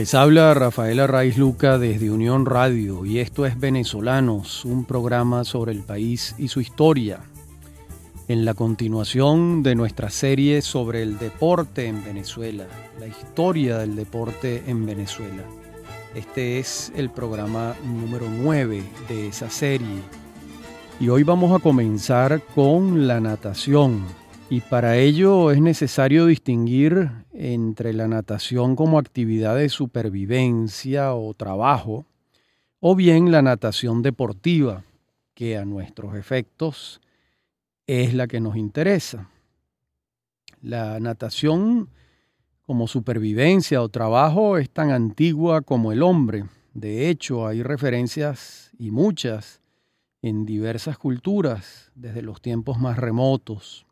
Les habla Rafaela Raiz Luca desde Unión Radio y esto es Venezolanos, un programa sobre el país y su historia. En la continuación de nuestra serie sobre el deporte en Venezuela, la historia del deporte en Venezuela. Este es el programa número 9 de esa serie. Y hoy vamos a comenzar con la natación y para ello es necesario distinguir entre la natación como actividad de supervivencia o trabajo, o bien la natación deportiva, que a nuestros efectos es la que nos interesa. La natación como supervivencia o trabajo es tan antigua como el hombre. De hecho, hay referencias y muchas en diversas culturas desde los tiempos más remotos.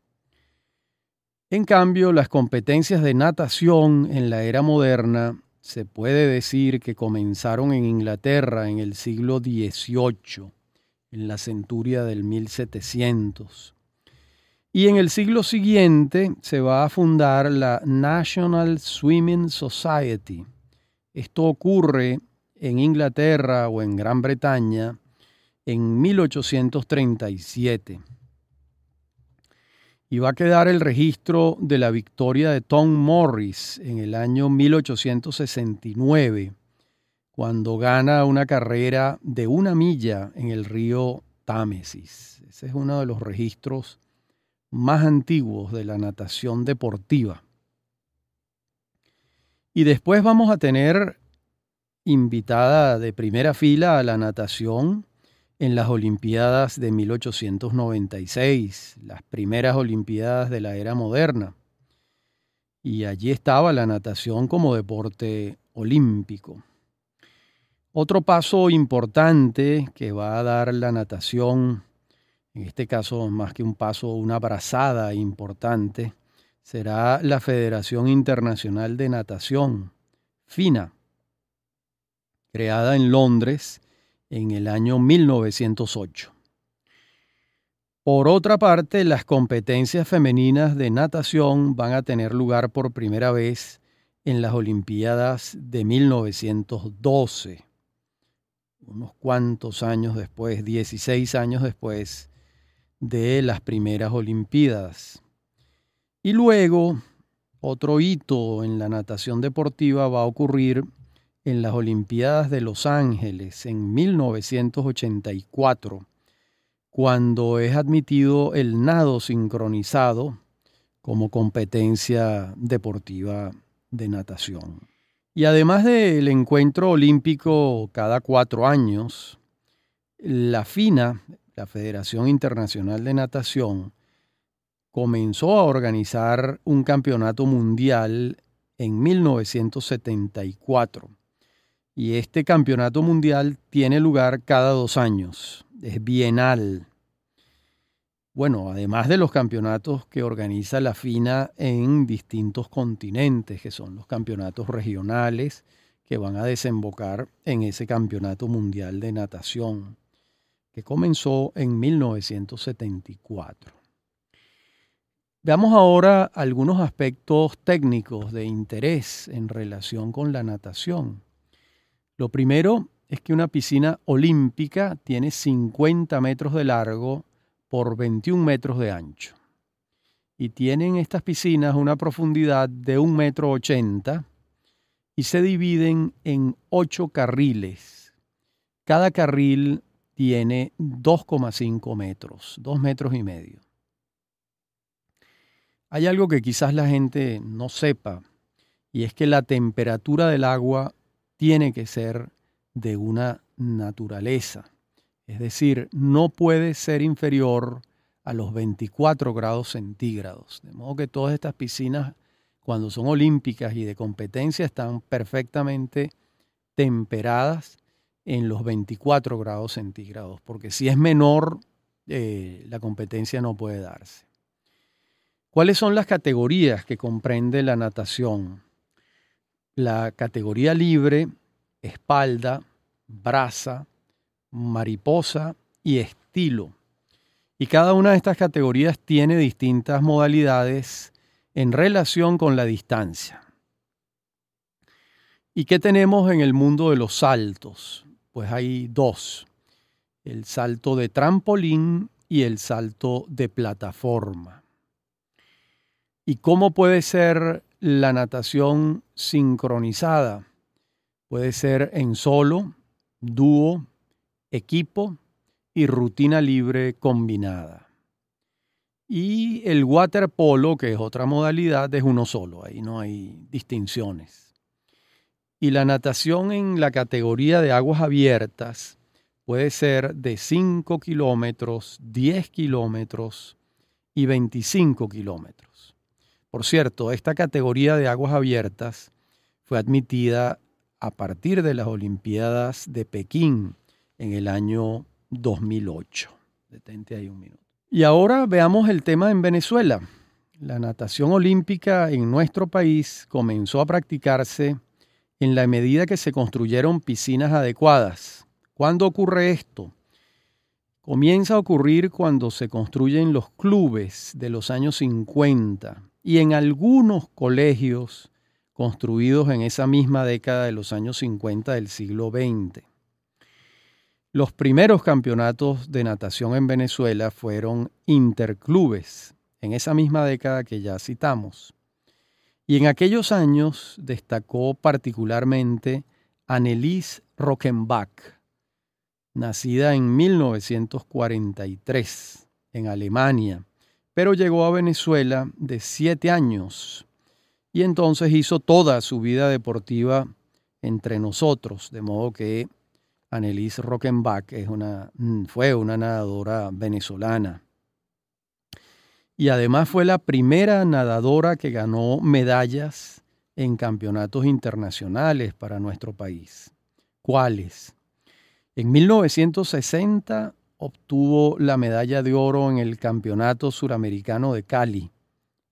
En cambio, las competencias de natación en la era moderna se puede decir que comenzaron en Inglaterra en el siglo XVIII, en la centuria del 1700. Y en el siglo siguiente se va a fundar la National Swimming Society. Esto ocurre en Inglaterra o en Gran Bretaña en 1837 y va a quedar el registro de la victoria de Tom Morris en el año 1869, cuando gana una carrera de una milla en el río Támesis. Ese es uno de los registros más antiguos de la natación deportiva. Y después vamos a tener invitada de primera fila a la natación en las Olimpiadas de 1896, las primeras Olimpiadas de la era moderna. Y allí estaba la natación como deporte olímpico. Otro paso importante que va a dar la natación, en este caso más que un paso, una brazada importante, será la Federación Internacional de Natación, FINA, creada en Londres en el año 1908. Por otra parte, las competencias femeninas de natación van a tener lugar por primera vez en las Olimpiadas de 1912, unos cuantos años después, 16 años después de las primeras Olimpiadas. Y luego, otro hito en la natación deportiva va a ocurrir en las Olimpiadas de Los Ángeles en 1984, cuando es admitido el nado sincronizado como competencia deportiva de natación. Y además del encuentro olímpico cada cuatro años, la FINA, la Federación Internacional de Natación, comenzó a organizar un campeonato mundial en 1974 y este campeonato mundial tiene lugar cada dos años, es bienal. Bueno, además de los campeonatos que organiza la FINA en distintos continentes, que son los campeonatos regionales que van a desembocar en ese campeonato mundial de natación, que comenzó en 1974. Veamos ahora algunos aspectos técnicos de interés en relación con la natación. Lo primero es que una piscina olímpica tiene 50 metros de largo por 21 metros de ancho. Y tienen estas piscinas una profundidad de 1,80 metro y se dividen en 8 carriles. Cada carril tiene 2,5 metros, 2 metros y medio. Hay algo que quizás la gente no sepa, y es que la temperatura del agua tiene que ser de una naturaleza. Es decir, no puede ser inferior a los 24 grados centígrados. De modo que todas estas piscinas, cuando son olímpicas y de competencia, están perfectamente temperadas en los 24 grados centígrados, porque si es menor, eh, la competencia no puede darse. ¿Cuáles son las categorías que comprende la natación? la categoría libre, espalda, braza, mariposa y estilo. Y cada una de estas categorías tiene distintas modalidades en relación con la distancia. ¿Y qué tenemos en el mundo de los saltos? Pues hay dos, el salto de trampolín y el salto de plataforma. ¿Y cómo puede ser la natación sincronizada. Puede ser en solo, dúo, equipo y rutina libre combinada. Y el waterpolo, que es otra modalidad, es uno solo, ahí no hay distinciones. Y la natación en la categoría de aguas abiertas puede ser de 5 kilómetros, 10 kilómetros y 25 kilómetros. Por cierto, esta categoría de aguas abiertas fue admitida a partir de las Olimpiadas de Pekín en el año 2008. Detente ahí un minuto. Y ahora veamos el tema en Venezuela. La natación olímpica en nuestro país comenzó a practicarse en la medida que se construyeron piscinas adecuadas. ¿Cuándo ocurre esto? Comienza a ocurrir cuando se construyen los clubes de los años 50 y en algunos colegios construidos en esa misma década de los años 50 del siglo XX. Los primeros campeonatos de natación en Venezuela fueron interclubes, en esa misma década que ya citamos. Y en aquellos años destacó particularmente Annelies Rockenbach, nacida en 1943 en Alemania pero llegó a Venezuela de siete años y entonces hizo toda su vida deportiva entre nosotros, de modo que Annelies Rockenbach es una, mm, fue una nadadora venezolana. Y además fue la primera nadadora que ganó medallas en campeonatos internacionales para nuestro país. ¿Cuáles? En 1960 obtuvo la medalla de oro en el Campeonato Suramericano de Cali,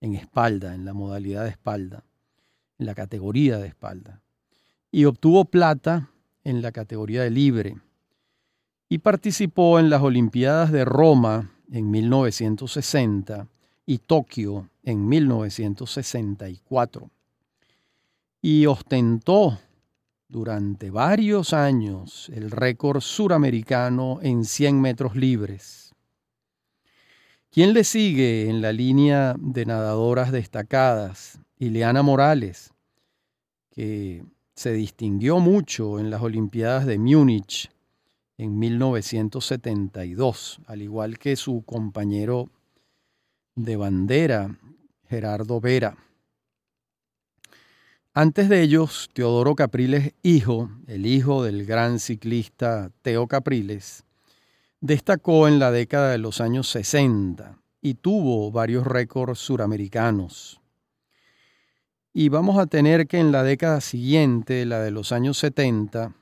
en espalda, en la modalidad de espalda, en la categoría de espalda. Y obtuvo plata en la categoría de libre. Y participó en las Olimpiadas de Roma en 1960 y Tokio en 1964. Y ostentó durante varios años el récord suramericano en 100 metros libres. ¿Quién le sigue en la línea de nadadoras destacadas? Ileana Morales, que se distinguió mucho en las Olimpiadas de Múnich en 1972, al igual que su compañero de bandera, Gerardo Vera. Antes de ellos, Teodoro Capriles hijo, el hijo del gran ciclista Teo Capriles, destacó en la década de los años 60 y tuvo varios récords suramericanos. Y vamos a tener que en la década siguiente, la de los años 70,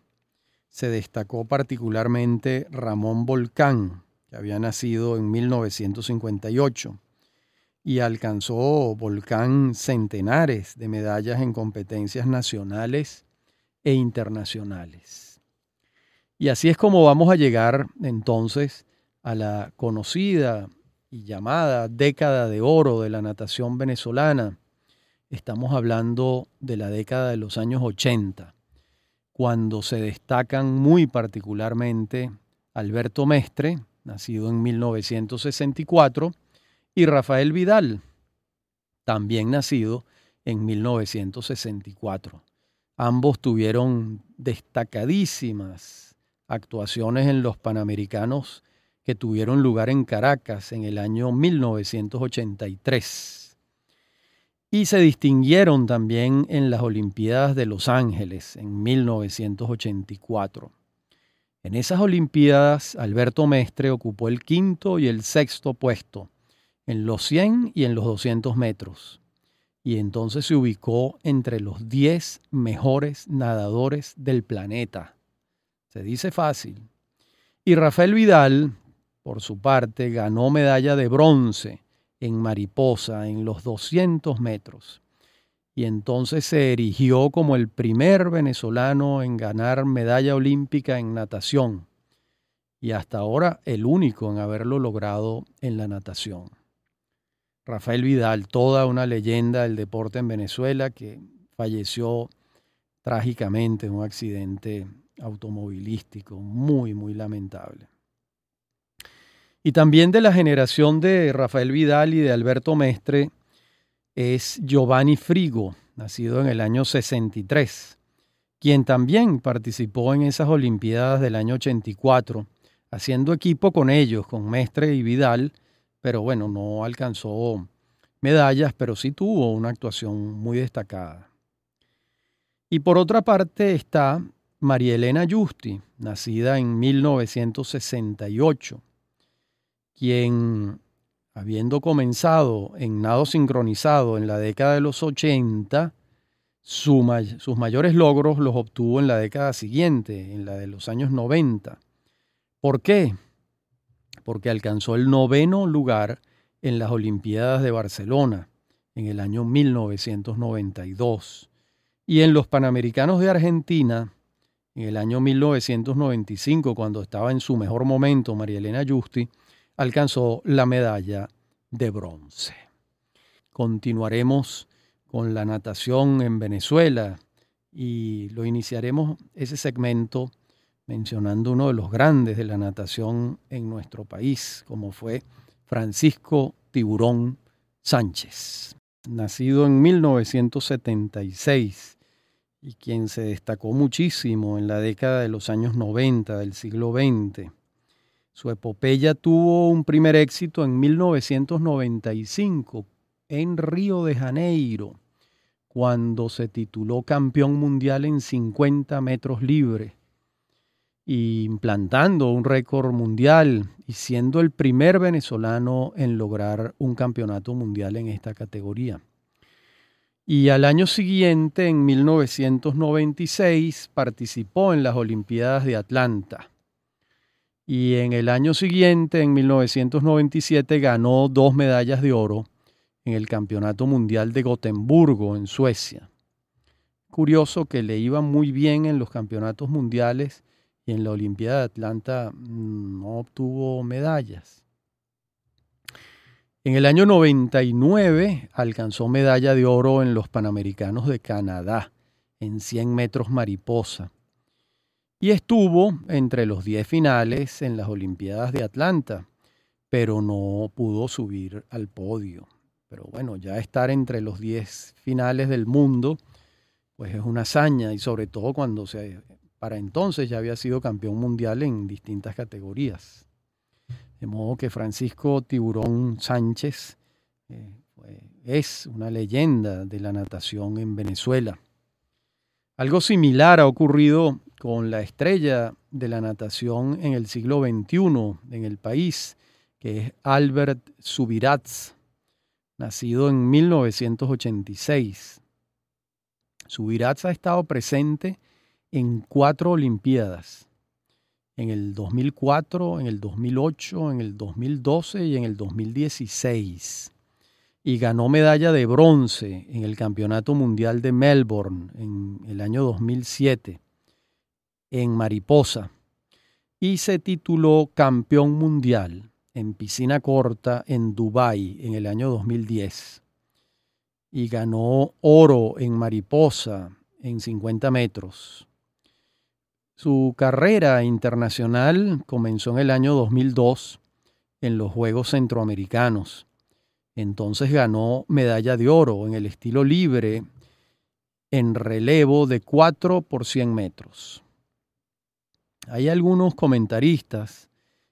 se destacó particularmente Ramón Volcán, que había nacido en 1958 y alcanzó Volcán centenares de medallas en competencias nacionales e internacionales. Y así es como vamos a llegar entonces a la conocida y llamada década de oro de la natación venezolana. Estamos hablando de la década de los años 80, cuando se destacan muy particularmente Alberto Mestre, nacido en 1964, y Rafael Vidal, también nacido en 1964. Ambos tuvieron destacadísimas actuaciones en los Panamericanos que tuvieron lugar en Caracas en el año 1983. Y se distinguieron también en las Olimpiadas de Los Ángeles en 1984. En esas Olimpiadas, Alberto Mestre ocupó el quinto y el sexto puesto en los 100 y en los 200 metros. Y entonces se ubicó entre los 10 mejores nadadores del planeta. Se dice fácil. Y Rafael Vidal, por su parte, ganó medalla de bronce en mariposa en los 200 metros. Y entonces se erigió como el primer venezolano en ganar medalla olímpica en natación. Y hasta ahora el único en haberlo logrado en la natación. Rafael Vidal, toda una leyenda del deporte en Venezuela que falleció trágicamente en un accidente automovilístico muy, muy lamentable. Y también de la generación de Rafael Vidal y de Alberto Mestre es Giovanni Frigo, nacido en el año 63, quien también participó en esas Olimpiadas del año 84, haciendo equipo con ellos, con Mestre y Vidal, pero bueno, no alcanzó medallas, pero sí tuvo una actuación muy destacada. Y por otra parte está María Elena Justi, nacida en 1968, quien, habiendo comenzado en nado sincronizado en la década de los 80, sus mayores logros los obtuvo en la década siguiente, en la de los años 90. ¿Por qué? porque alcanzó el noveno lugar en las Olimpiadas de Barcelona en el año 1992 y en los Panamericanos de Argentina en el año 1995 cuando estaba en su mejor momento María Elena Justi alcanzó la medalla de bronce. Continuaremos con la natación en Venezuela y lo iniciaremos ese segmento mencionando uno de los grandes de la natación en nuestro país, como fue Francisco Tiburón Sánchez, nacido en 1976 y quien se destacó muchísimo en la década de los años 90 del siglo XX. Su epopeya tuvo un primer éxito en 1995 en Río de Janeiro, cuando se tituló campeón mundial en 50 metros libres implantando un récord mundial y siendo el primer venezolano en lograr un campeonato mundial en esta categoría. Y al año siguiente, en 1996, participó en las Olimpiadas de Atlanta. Y en el año siguiente, en 1997, ganó dos medallas de oro en el Campeonato Mundial de Gotemburgo, en Suecia. Curioso que le iba muy bien en los campeonatos mundiales y en la Olimpiada de Atlanta mm, no obtuvo medallas. En el año 99 alcanzó medalla de oro en los Panamericanos de Canadá, en 100 metros mariposa, y estuvo entre los 10 finales en las Olimpiadas de Atlanta, pero no pudo subir al podio. Pero bueno, ya estar entre los 10 finales del mundo, pues es una hazaña, y sobre todo cuando se para entonces ya había sido campeón mundial en distintas categorías. De modo que Francisco Tiburón Sánchez eh, es una leyenda de la natación en Venezuela. Algo similar ha ocurrido con la estrella de la natación en el siglo XXI en el país, que es Albert Subirats, nacido en 1986. Subirats ha estado presente en cuatro Olimpiadas, en el 2004, en el 2008, en el 2012 y en el 2016. Y ganó medalla de bronce en el Campeonato Mundial de Melbourne en el año 2007, en Mariposa. Y se tituló campeón mundial en piscina corta en Dubái en el año 2010 y ganó oro en mariposa en 50 metros su carrera internacional comenzó en el año 2002 en los Juegos Centroamericanos. Entonces ganó medalla de oro en el estilo libre en relevo de 4 por 100 metros. Hay algunos comentaristas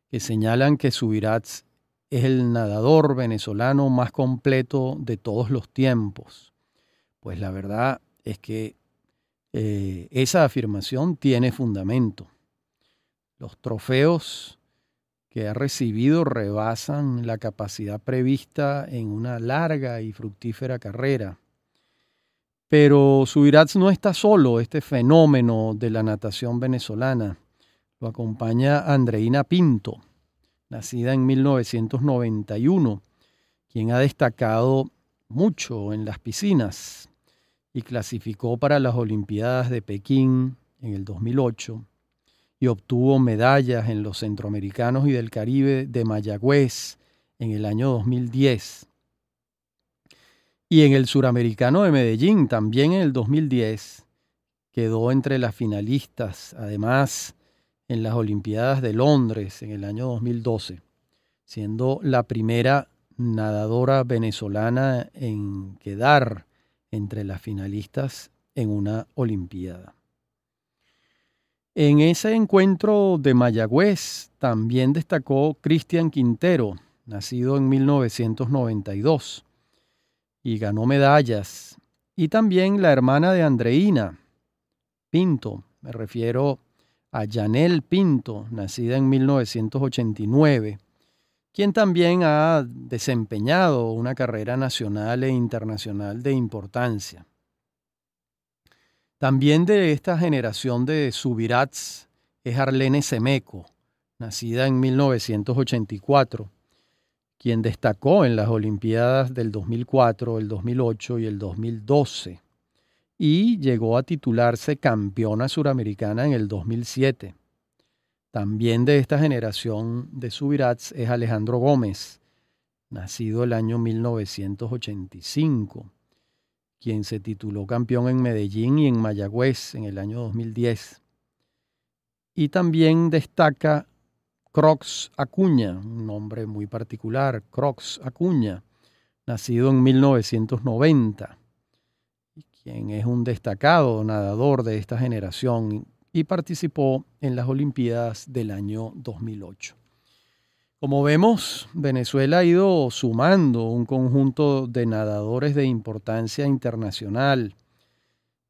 que señalan que Subirats es el nadador venezolano más completo de todos los tiempos. Pues la verdad es que eh, esa afirmación tiene fundamento. Los trofeos que ha recibido rebasan la capacidad prevista en una larga y fructífera carrera. Pero Subirats no está solo, este fenómeno de la natación venezolana. Lo acompaña Andreina Pinto, nacida en 1991, quien ha destacado mucho en las piscinas y clasificó para las Olimpiadas de Pekín en el 2008 y obtuvo medallas en los Centroamericanos y del Caribe de Mayagüez en el año 2010. Y en el Suramericano de Medellín también en el 2010 quedó entre las finalistas, además en las Olimpiadas de Londres en el año 2012, siendo la primera nadadora venezolana en quedar entre las finalistas en una Olimpiada. En ese encuentro de Mayagüez también destacó Cristian Quintero, nacido en 1992, y ganó medallas. Y también la hermana de Andreina Pinto, me refiero a Janel Pinto, nacida en 1989 quien también ha desempeñado una carrera nacional e internacional de importancia. También de esta generación de Subirats es Arlene Semeco, nacida en 1984, quien destacó en las Olimpiadas del 2004, el 2008 y el 2012, y llegó a titularse campeona suramericana en el 2007. También de esta generación de Subirats es Alejandro Gómez, nacido el año 1985, quien se tituló campeón en Medellín y en Mayagüez en el año 2010. Y también destaca Crocs Acuña, un nombre muy particular, Crocs Acuña, nacido en 1990, quien es un destacado nadador de esta generación y participó en las Olimpiadas del año 2008. Como vemos, Venezuela ha ido sumando un conjunto de nadadores de importancia internacional.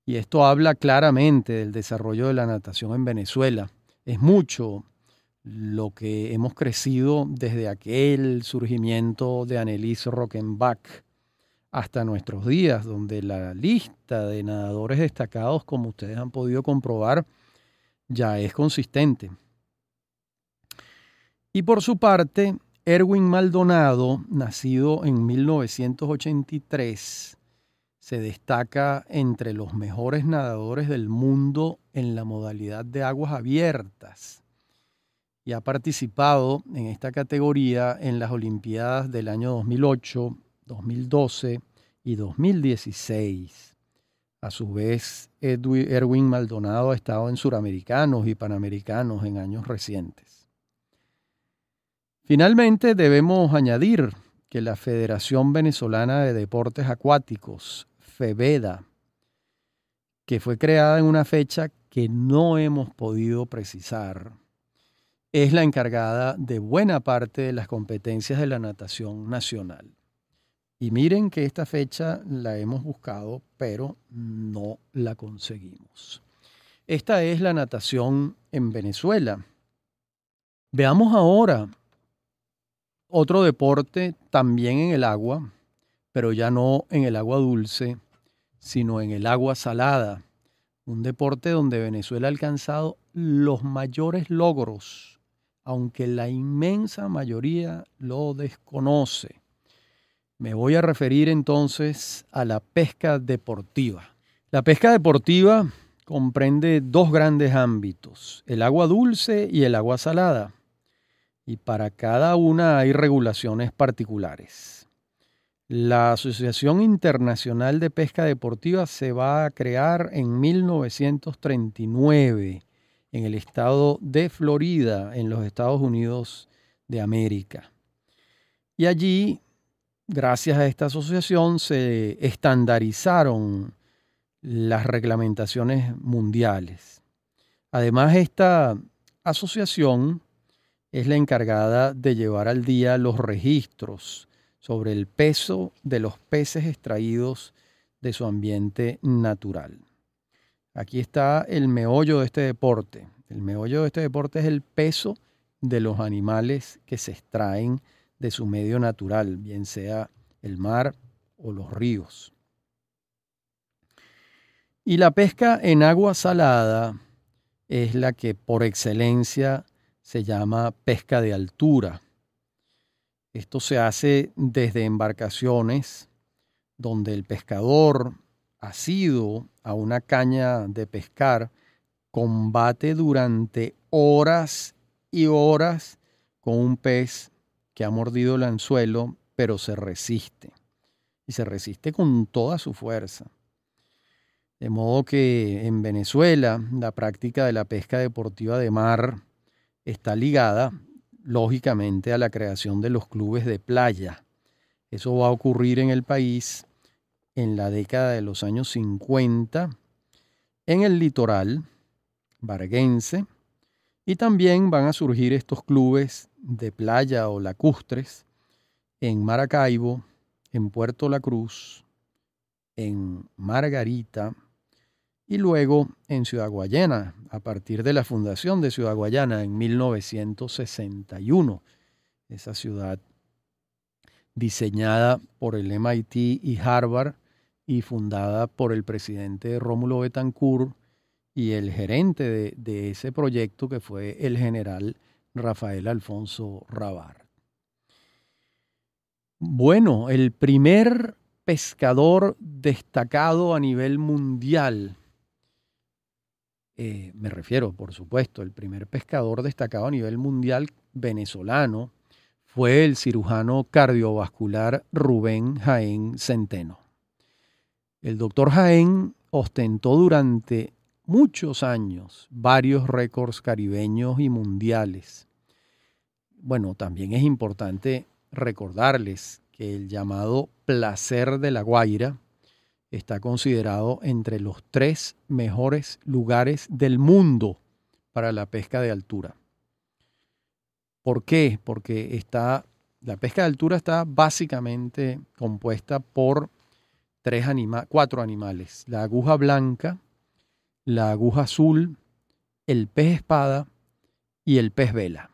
Y esto habla claramente del desarrollo de la natación en Venezuela. Es mucho lo que hemos crecido desde aquel surgimiento de Annelies Rockenbach hasta nuestros días, donde la lista de nadadores destacados, como ustedes han podido comprobar, ya es consistente. Y por su parte, Erwin Maldonado, nacido en 1983, se destaca entre los mejores nadadores del mundo en la modalidad de aguas abiertas y ha participado en esta categoría en las Olimpiadas del año 2008, 2012 y 2016. A su vez, Edwin, Erwin Maldonado ha estado en suramericanos y panamericanos en años recientes. Finalmente, debemos añadir que la Federación Venezolana de Deportes Acuáticos, FEBEDA, que fue creada en una fecha que no hemos podido precisar, es la encargada de buena parte de las competencias de la natación nacional. Y miren que esta fecha la hemos buscado, pero no la conseguimos. Esta es la natación en Venezuela. Veamos ahora otro deporte también en el agua, pero ya no en el agua dulce, sino en el agua salada. Un deporte donde Venezuela ha alcanzado los mayores logros, aunque la inmensa mayoría lo desconoce. Me voy a referir entonces a la pesca deportiva. La pesca deportiva comprende dos grandes ámbitos, el agua dulce y el agua salada, y para cada una hay regulaciones particulares. La Asociación Internacional de Pesca Deportiva se va a crear en 1939 en el estado de Florida, en los Estados Unidos de América. Y allí gracias a esta asociación se estandarizaron las reglamentaciones mundiales. Además, esta asociación es la encargada de llevar al día los registros sobre el peso de los peces extraídos de su ambiente natural. Aquí está el meollo de este deporte. El meollo de este deporte es el peso de los animales que se extraen de su medio natural, bien sea el mar o los ríos. Y la pesca en agua salada es la que por excelencia se llama pesca de altura. Esto se hace desde embarcaciones donde el pescador asido a una caña de pescar combate durante horas y horas con un pez que ha mordido el anzuelo, pero se resiste. Y se resiste con toda su fuerza. De modo que en Venezuela la práctica de la pesca deportiva de mar está ligada, lógicamente, a la creación de los clubes de playa. Eso va a ocurrir en el país en la década de los años 50, en el litoral barguense, y también van a surgir estos clubes de playa o lacustres en Maracaibo, en Puerto La Cruz, en Margarita y luego en Ciudad Guayana, a partir de la fundación de Ciudad Guayana en 1961. Esa ciudad diseñada por el MIT y Harvard y fundada por el presidente Rómulo Betancourt y el gerente de, ese proyecto, que fue el general Rafael Alfonso Rabar. Bueno, el primer pescador destacado a nivel mundial, eh, me refiero, por supuesto, el primer pescador destacado a nivel mundial venezolano fue el cirujano cardiovascular Rubén Jaén Centeno. El doctor Jaén ostentó durante muchos años varios récords caribeños y mundiales. Bueno, también es importante recordarles que el llamado placer de La Guaira está considerado entre los tres mejores lugares del mundo para la pesca de altura. ¿Por qué? Porque está, la pesca de altura está básicamente compuesta por tres cuatro animales. La aguja blanca, la aguja azul, el pez espada y el pez vela.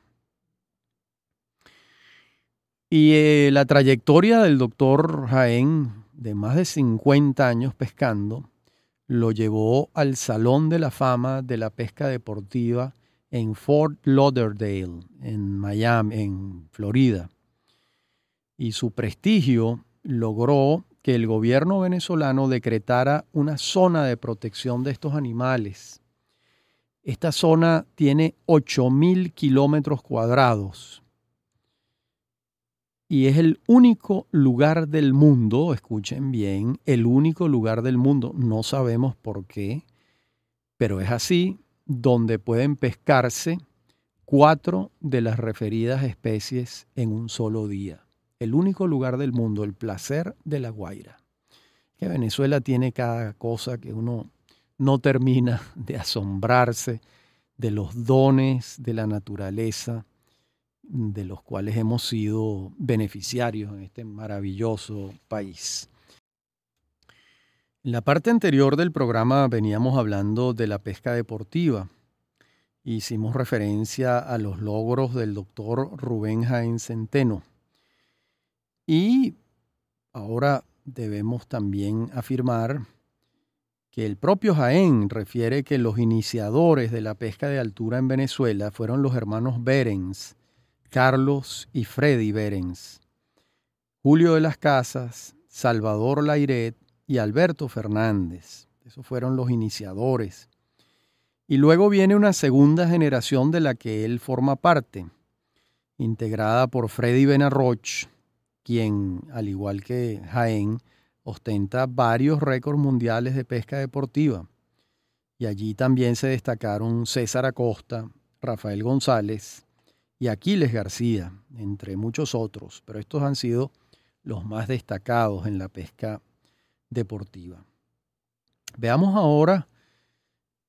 Y eh, la trayectoria del doctor Jaén, de más de 50 años pescando, lo llevó al Salón de la Fama de la Pesca Deportiva en Fort Lauderdale, en Miami, en Florida. Y su prestigio logró que el gobierno venezolano decretara una zona de protección de estos animales. Esta zona tiene 8.000 kilómetros cuadrados y es el único lugar del mundo, escuchen bien, el único lugar del mundo, no sabemos por qué, pero es así, donde pueden pescarse cuatro de las referidas especies en un solo día el único lugar del mundo, el placer de la guaira. Que Venezuela tiene cada cosa que uno no termina de asombrarse de los dones de la naturaleza, de los cuales hemos sido beneficiarios en este maravilloso país. En la parte anterior del programa veníamos hablando de la pesca deportiva. Hicimos referencia a los logros del doctor Rubén Jaén Centeno y ahora debemos también afirmar que el propio Jaén refiere que los iniciadores de la pesca de altura en Venezuela fueron los hermanos Berens, Carlos y Freddy Berens, Julio de las Casas, Salvador Lairet y Alberto Fernández. Esos fueron los iniciadores. Y luego viene una segunda generación de la que él forma parte, integrada por Freddy Benarroch, quien, al igual que Jaén, ostenta varios récords mundiales de pesca deportiva. Y allí también se destacaron César Acosta, Rafael González y Aquiles García, entre muchos otros, pero estos han sido los más destacados en la pesca deportiva. Veamos ahora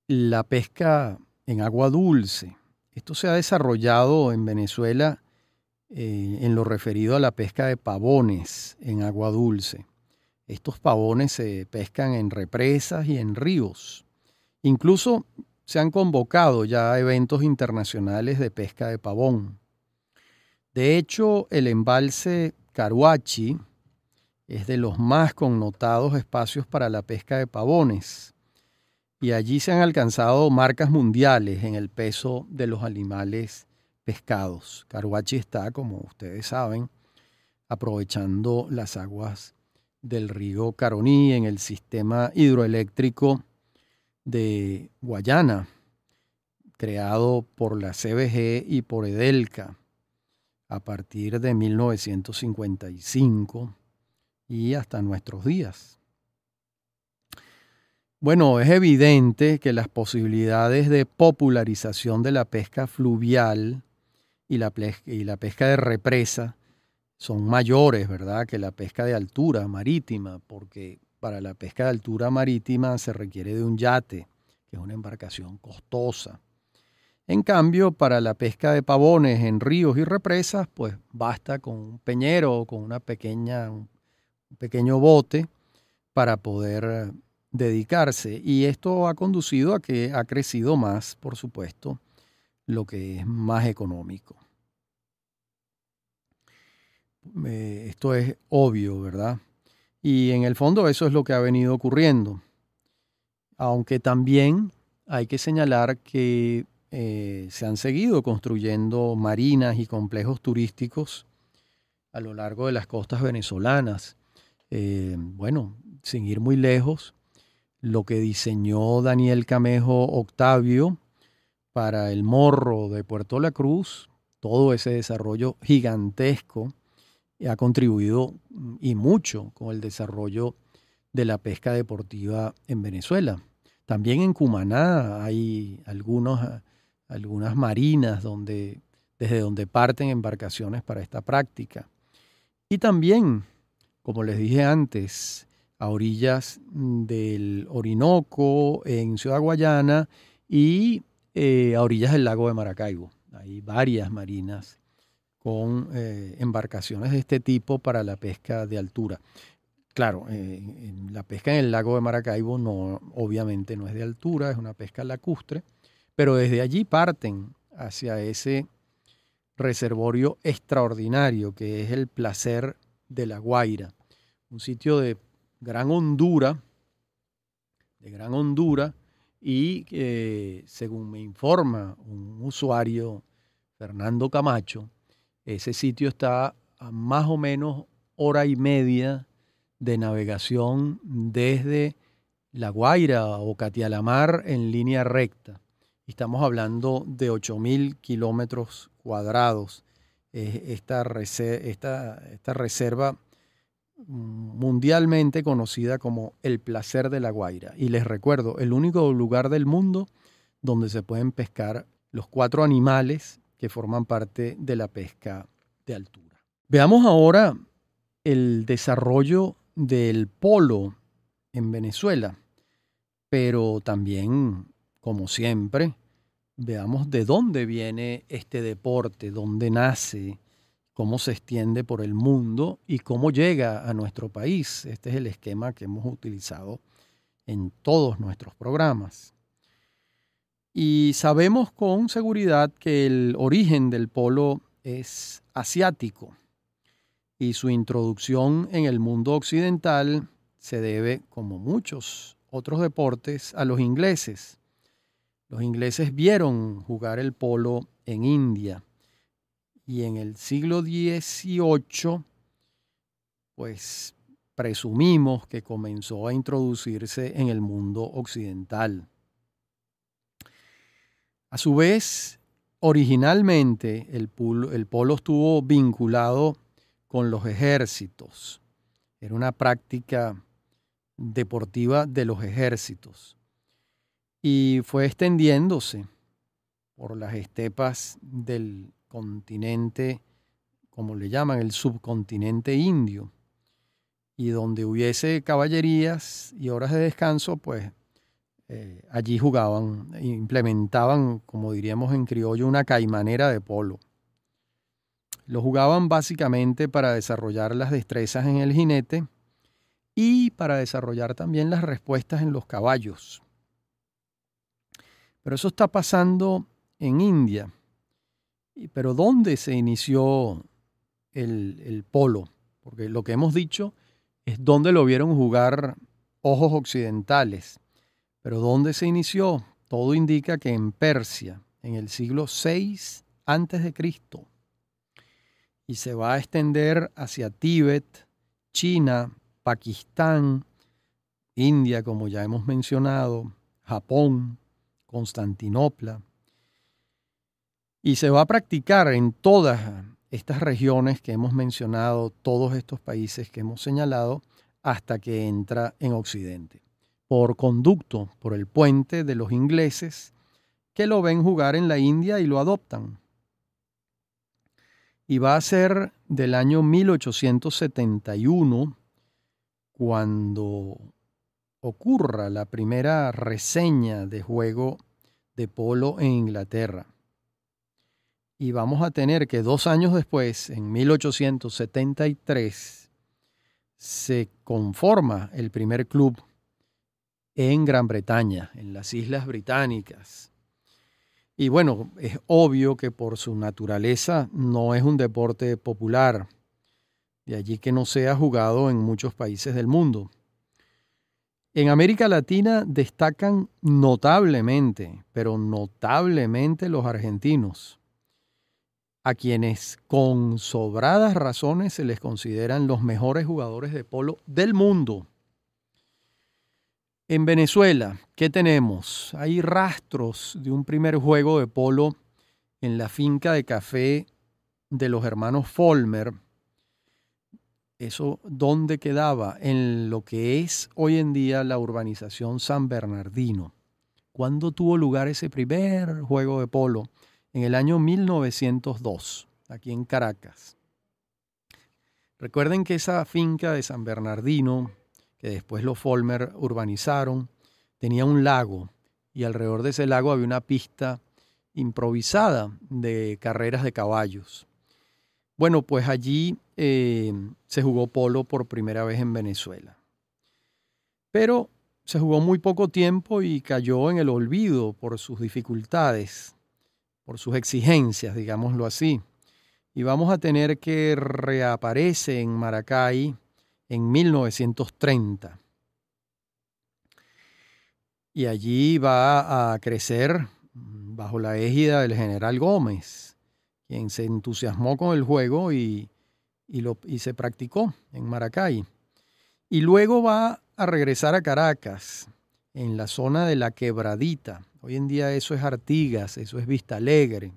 la pesca en agua dulce. Esto se ha desarrollado en Venezuela eh, en lo referido a la pesca de pavones en agua dulce. Estos pavones se pescan en represas y en ríos. Incluso se han convocado ya eventos internacionales de pesca de pavón. De hecho, el embalse Caruachi es de los más connotados espacios para la pesca de pavones y allí se han alcanzado marcas mundiales en el peso de los animales pescados. Carhuachi está, como ustedes saben, aprovechando las aguas del río Caroní en el sistema hidroeléctrico de Guayana, creado por la CBG y por Edelca a partir de 1955 y hasta nuestros días. Bueno, es evidente que las posibilidades de popularización de la pesca fluvial y la, pesca de represa son mayores, ¿verdad?, que la pesca de altura marítima, porque para la pesca de altura marítima se requiere de un yate, que es una embarcación costosa. En cambio, para la pesca de pavones en ríos y represas, pues basta con un peñero o con una pequeña, un pequeño bote para poder dedicarse. Y esto ha conducido a que ha crecido más, por supuesto, lo que es más económico. Eh, esto es obvio, ¿verdad? Y en el fondo eso es lo que ha venido ocurriendo. Aunque también hay que señalar que eh, se han seguido construyendo marinas y complejos turísticos a lo largo de las costas venezolanas. Eh, bueno, sin ir muy lejos, lo que diseñó Daniel Camejo Octavio para el morro de Puerto La Cruz, todo ese desarrollo gigantesco ha contribuido mm, y mucho con el desarrollo de la pesca deportiva en Venezuela. También en Cumaná hay algunos, ah, algunas marinas donde, desde donde parten embarcaciones para esta práctica. Y también, como les dije antes, a orillas mm, del Orinoco, en Ciudad Guayana y eh, a orillas del lago de Maracaibo. Hay varias marinas con eh, embarcaciones de este tipo para la pesca de altura. Claro, eh, la pesca en el lago de Maracaibo no, obviamente no es de altura, es una pesca lacustre, pero desde allí parten hacia ese reservorio extraordinario que es el placer de La Guaira, un sitio de gran hondura, de gran hondura, y según me informa un usuario, Fernando Camacho, ese sitio está a más o menos hora y media de navegación desde La Guaira o Catialamar en línea recta. Estamos hablando de 8.000 kilómetros cuadrados. esta, reserva mundialmente conocida como el placer de la guaira. Y les recuerdo, el único lugar del mundo donde se pueden pescar los cuatro animales que forman parte de la pesca de altura. Veamos ahora el desarrollo del polo en Venezuela, pero también, como siempre, veamos de dónde viene este deporte, dónde nace, cómo se extiende por el mundo y cómo llega a nuestro país. Este es el esquema que hemos utilizado en todos nuestros programas. Y sabemos con seguridad que el origen del polo es asiático y su introducción en el mundo occidental se debe, como muchos otros deportes, a los ingleses. Los ingleses vieron jugar el polo en India y en el siglo XVIII, pues presumimos que comenzó a introducirse en el mundo occidental. A su vez, originalmente el polo, el polo estuvo vinculado con los ejércitos. Era una práctica deportiva de los ejércitos. Y fue extendiéndose por las estepas del continente, como le llaman, el subcontinente indio. Y donde hubiese caballerías y horas de descanso, pues eh, allí jugaban, implementaban, como diríamos en criollo, una caimanera de polo. Lo jugaban básicamente para desarrollar las destrezas en el jinete y para desarrollar también las respuestas en los caballos. Pero eso está pasando en India. Pero ¿dónde se inició el, polo? Porque lo que hemos dicho es dónde lo vieron jugar ojos occidentales. Pero ¿dónde se inició? Todo indica que en Persia, en el siglo VI antes de Cristo, y se va a extender hacia Tíbet, China, Pakistán, India, como ya hemos mencionado, Japón, Constantinopla, y se va a practicar en todas estas regiones que hemos mencionado, todos estos países que hemos señalado, hasta que entra en Occidente, por conducto, por el puente de los ingleses, que lo ven jugar en la India y lo adoptan. Y va a ser del año 1871 cuando ocurra la primera reseña de juego de polo en Inglaterra y vamos a tener que dos años después, en 1873, se conforma el primer club en Gran Bretaña, en las Islas Británicas. Y bueno, es obvio que por su naturaleza no es un deporte popular, de allí que no sea jugado en muchos países del mundo. En América Latina destacan notablemente, pero notablemente los argentinos a quienes con sobradas razones se les consideran los mejores jugadores de polo del mundo. En Venezuela, ¿qué tenemos? Hay rastros de un primer juego de polo en la finca de café de los hermanos Folmer. ¿Eso dónde quedaba? En lo que es hoy en día la urbanización San Bernardino. ¿Cuándo tuvo lugar ese primer juego de polo? en el año 1902, aquí en Caracas. Recuerden que esa finca de San Bernardino, que después los Folmer urbanizaron, tenía un lago y alrededor de ese lago había una pista improvisada de carreras de caballos. Bueno, pues allí eh, se jugó polo por primera vez en Venezuela. Pero se jugó muy poco tiempo y cayó en el olvido por sus dificultades por sus exigencias, digámoslo así. Y vamos a tener que reaparece en Maracay en 1930. Y allí va a crecer bajo la égida del general Gómez, quien se entusiasmó con el juego y, y, y se practicó en Maracay. Y luego va a regresar a Caracas, en la zona de la Quebradita, Hoy en día eso es Artigas, eso es Vista Alegre.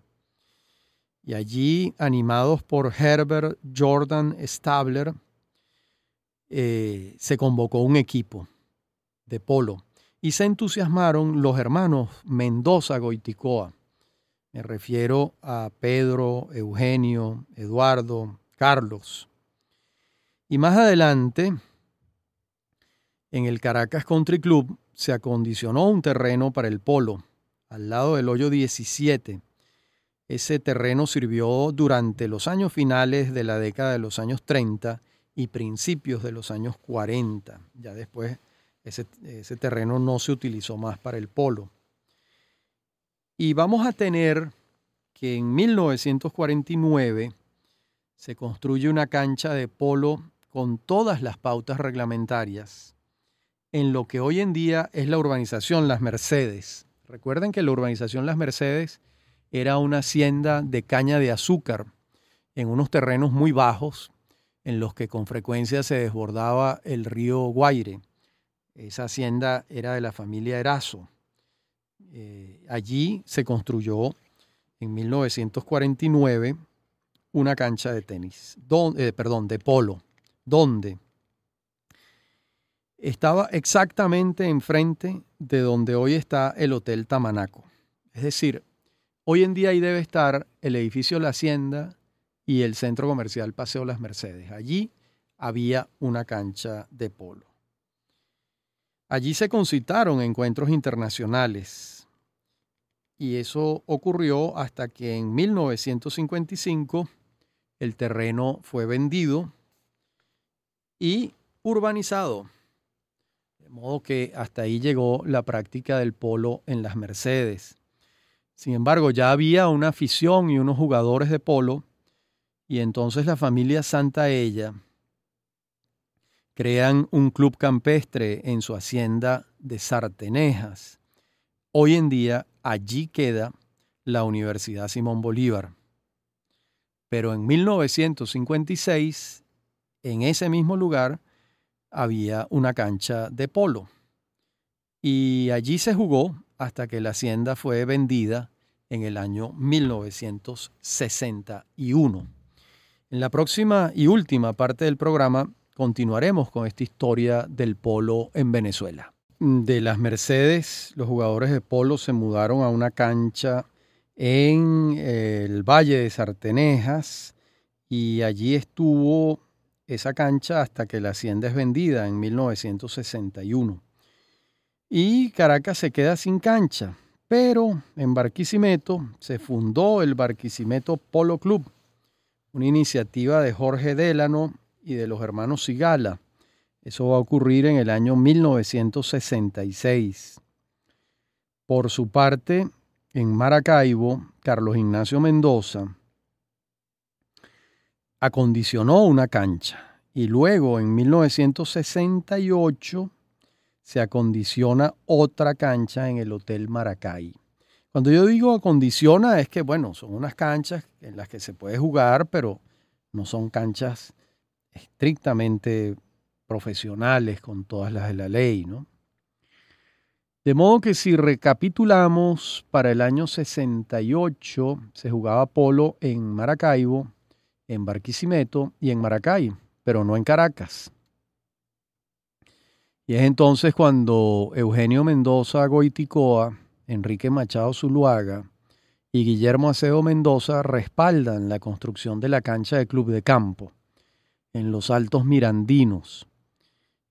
Y allí, animados por Herbert Jordan Stabler, eh, se convocó un equipo de polo y se entusiasmaron los hermanos Mendoza Goiticoa. Me refiero a Pedro, Eugenio, Eduardo, Carlos. Y más adelante, en el Caracas Country Club, se acondicionó un terreno para el polo, al lado del hoyo 17. Ese terreno sirvió durante los años finales de la década de los años 30 y principios de los años 40. Ya después ese, terreno no se utilizó más para el polo. Y vamos a tener que en 1949 se construye una cancha de polo con todas las pautas reglamentarias en lo que hoy en día es la urbanización Las Mercedes. Recuerden que la urbanización Las Mercedes era una hacienda de caña de azúcar en unos terrenos muy bajos en los que con frecuencia se desbordaba el río Guaire. Esa hacienda era de la familia Erazo. Eh, allí se construyó en 1949 una cancha de tenis, eh, perdón, de polo, donde estaba exactamente enfrente de donde hoy está el Hotel Tamanaco. Es decir, hoy en día ahí debe estar el edificio La Hacienda y el centro comercial Paseo Las Mercedes. Allí había una cancha de polo. Allí se concitaron encuentros internacionales y eso ocurrió hasta que en 1955 el terreno fue vendido y urbanizado modo que hasta ahí llegó la práctica del polo en las Mercedes. Sin embargo, ya había una afición y unos jugadores de polo, y entonces la familia Santaella crean un club campestre en su hacienda de Sartenejas. Hoy en día allí queda la Universidad Simón Bolívar. Pero en 1956, en ese mismo lugar, había una cancha de polo. Y allí se jugó hasta que la hacienda fue vendida en el año 1961. En la próxima y última parte del programa continuaremos con esta historia del polo en Venezuela. De las Mercedes, los jugadores de polo se mudaron a una cancha en eh, el Valle de Sartenejas y allí estuvo esa cancha hasta que la hacienda es vendida en 1961. Y Caracas se queda sin cancha, pero en Barquisimeto se fundó el Barquisimeto Polo Club, una iniciativa de Jorge Delano y de los hermanos Sigala. Eso va a ocurrir en el año 1966. Por su parte, en Maracaibo, Carlos Ignacio Mendoza, acondicionó una cancha y luego en 1968 se acondiciona otra cancha en el Hotel Maracay. Cuando yo digo acondiciona es que, bueno, son unas canchas en las que se puede jugar, pero no son canchas estrictamente profesionales con todas las de la ley, ¿no? De modo que si recapitulamos, para el año 68 se jugaba polo en Maracaibo, en Barquisimeto y en Maracay, pero no en Caracas. Y es entonces cuando Eugenio Mendoza Goiticoa, Enrique Machado Zuluaga y Guillermo Acedo Mendoza respaldan la construcción de la cancha de club de campo en los Altos Mirandinos.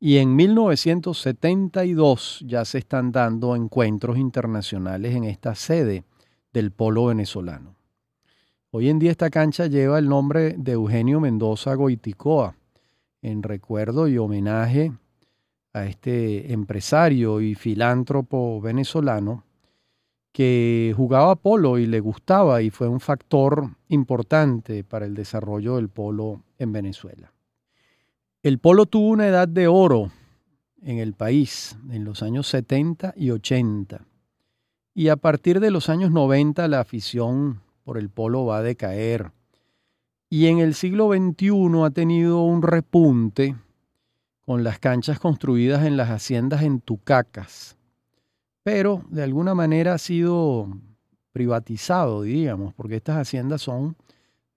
Y en 1972 ya se están dando encuentros internacionales en esta sede del polo venezolano. Hoy en día esta cancha lleva el nombre de Eugenio Mendoza Goiticoa, en recuerdo y homenaje a este empresario y filántropo venezolano que jugaba polo y le gustaba y fue un factor importante para el desarrollo del polo en Venezuela. El polo tuvo una edad de oro en el país en los años 70 y 80 y a partir de los años 90 la afición por el polo va a decaer. Y en el siglo XXI ha tenido un repunte con las canchas construidas en las haciendas en Tucacas, pero de alguna manera ha sido privatizado, digamos, porque estas haciendas son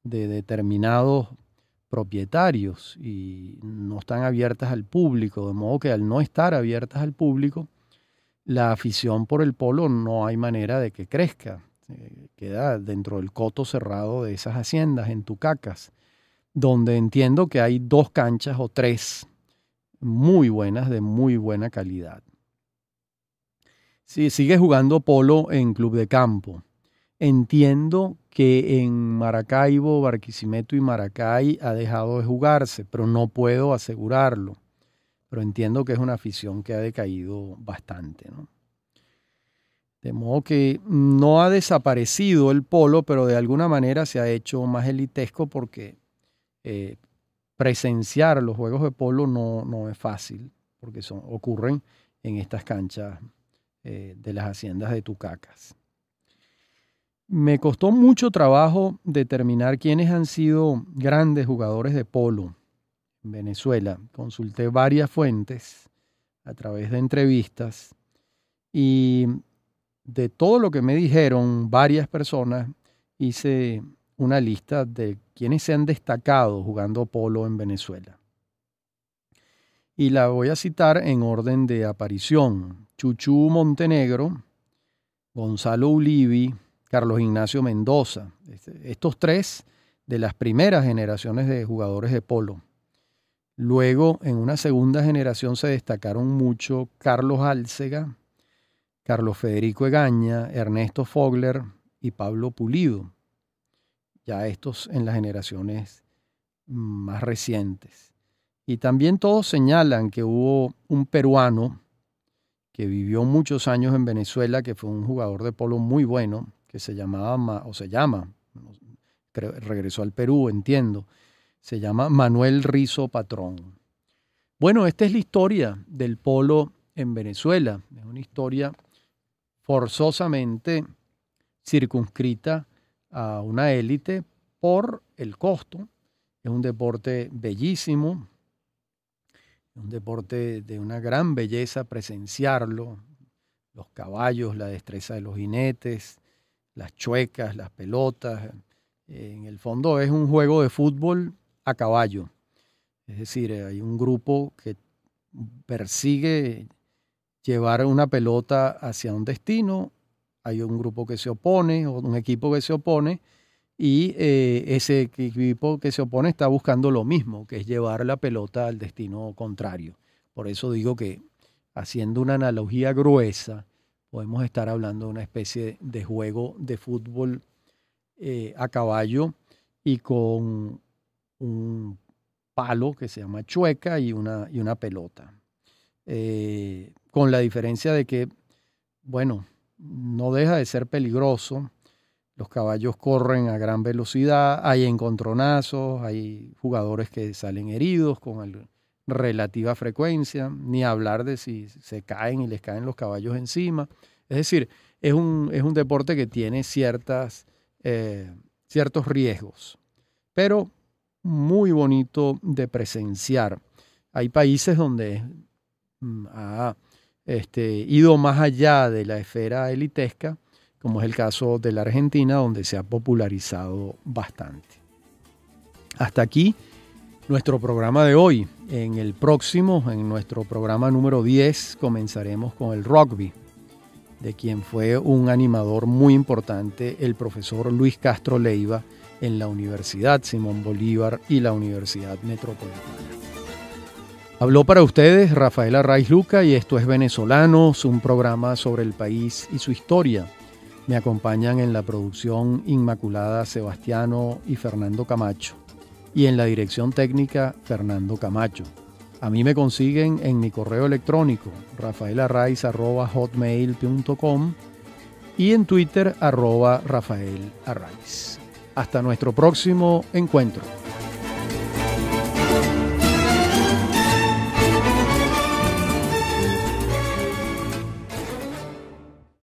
de determinados propietarios y no están abiertas al público, de modo que al no estar abiertas al público, la afición por el polo no hay manera de que crezca. Eh, queda dentro del coto cerrado de esas haciendas en Tucacas, donde entiendo que hay dos canchas o tres muy buenas, de muy buena calidad. Sí, sigue jugando polo en club de campo. Entiendo que en Maracaibo, Barquisimeto y Maracay ha dejado de jugarse, pero no puedo asegurarlo. Pero entiendo que es una afición que ha decaído bastante. ¿no? De modo que no ha desaparecido el polo, pero de alguna manera se ha hecho más elitesco porque eh, presenciar los juegos de polo no, es fácil, porque son, ocurren en estas canchas eh, de las haciendas de Tucacas. Me costó mucho trabajo determinar quiénes han sido grandes jugadores de polo en Venezuela. Consulté varias fuentes a través de entrevistas y de todo lo que me dijeron varias personas, hice una lista de quienes se han destacado jugando polo en Venezuela. Y la voy a citar en orden de aparición. Chuchu Montenegro, Gonzalo Ulivi, Carlos Ignacio Mendoza. Este, estos tres de las primeras generaciones de jugadores de polo. Luego, en una segunda generación se destacaron mucho Carlos Álcega, Carlos Federico Egaña, Ernesto Fogler y Pablo Pulido. Ya estos en las generaciones más recientes. Y también todos señalan que hubo un peruano que vivió muchos años en Venezuela, que fue un jugador de polo muy bueno, que se llamaba, o se llama, regresó al Perú, entiendo, se llama Manuel Rizo Patrón. Bueno, esta es la historia del polo en Venezuela. Es una historia forzosamente circunscrita a una élite por el costo. Es un deporte bellísimo, un deporte de una gran belleza presenciarlo, los caballos, la destreza de los jinetes, las chuecas, las pelotas. Eh, en el fondo es un juego de fútbol a caballo. Es decir, hay un grupo que persigue llevar una pelota hacia un destino, hay un grupo que se opone o un equipo que se opone y eh, ese equipo que se opone está buscando lo mismo, que es llevar la pelota al destino contrario. Por eso digo que haciendo una analogía gruesa, podemos estar hablando de una especie de juego de fútbol eh, a caballo y con un palo que se llama chueca y una, y una pelota. Eh, con la diferencia de que, bueno, no deja de ser peligroso. Los caballos corren a gran velocidad, hay encontronazos, hay jugadores que salen heridos con relativa frecuencia, ni hablar de si se caen y les caen los caballos encima. Es decir, es un, es un deporte que tiene ciertas, eh, ciertos riesgos, pero muy bonito de presenciar. Hay países donde mm, este, ido más allá de la esfera elitesca, como es el caso de la Argentina, donde se ha popularizado bastante. Hasta aquí nuestro programa de hoy. En el próximo, en nuestro programa número 10, comenzaremos con el rugby, de quien fue un animador muy importante, el profesor Luis Castro Leiva, en la Universidad Simón Bolívar y la Universidad Metropolitana. Habló para ustedes Rafaela Arraiz Luca y esto es Venezolanos, un programa sobre el país y su historia. Me acompañan en la producción Inmaculada Sebastiano y Fernando Camacho y en la dirección técnica Fernando Camacho. A mí me consiguen en mi correo electrónico rafaelarraiz.com y en Twitter arroba Hasta nuestro próximo encuentro.